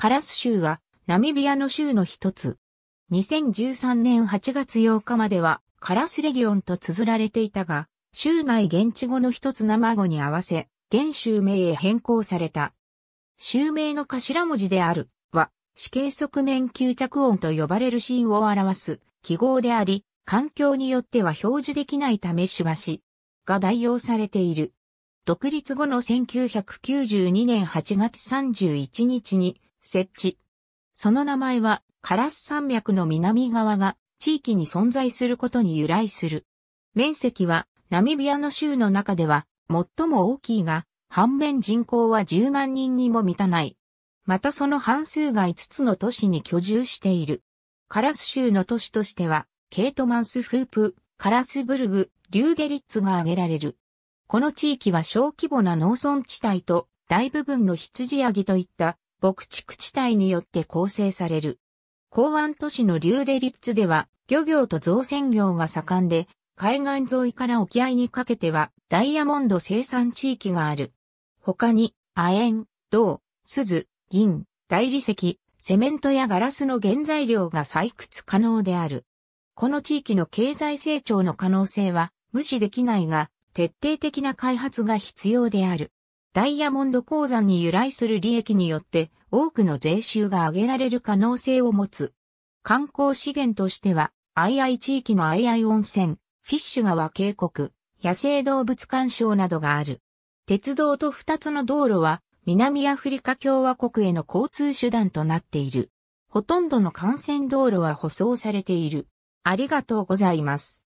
カラス州はナミビアの州の一つ。2013年8月8日まではカラスレギオンと綴られていたが、州内現地語の一つ生語に合わせ、現州名へ変更された。州名の頭文字であるは、死刑側面吸着音と呼ばれるシーンを表す記号であり、環境によっては表示できないためしばしが代用されている。独立後の1992年8月31日に設置。その名前は、カラス山脈の南側が地域に存在することに由来する。面積は、ナミビアの州の中では、最も大きいが、反面人口は10万人にも満たない。またその半数が5つの都市に居住している。カラス州の都市としては、ケートマンスフープ、カラスブルグ、リューゲリッツが挙げられる。この地域は小規模な農村地帯と大部分の羊ヤギといった牧畜地帯によって構成される。港湾都市のリューデリッツでは、漁業と造船業が盛んで、海岸沿いから沖合にかけては、ダイヤモンド生産地域がある。他に、亜鉛、銅、鈴、銀、大理石、セメントやガラスの原材料が採掘可能である。この地域の経済成長の可能性は無視できないが、徹底的な開発が必要である。ダイヤモンド鉱山に由来する利益によって多くの税収が上げられる可能性を持つ。観光資源としては、愛愛地域の愛愛温泉、フィッシュ川渓谷、野生動物鑑賞などがある。鉄道と二つの道路は、南アフリカ共和国への交通手段となっている。ほとんどの幹線道路は舗装されている。ありがとうございます。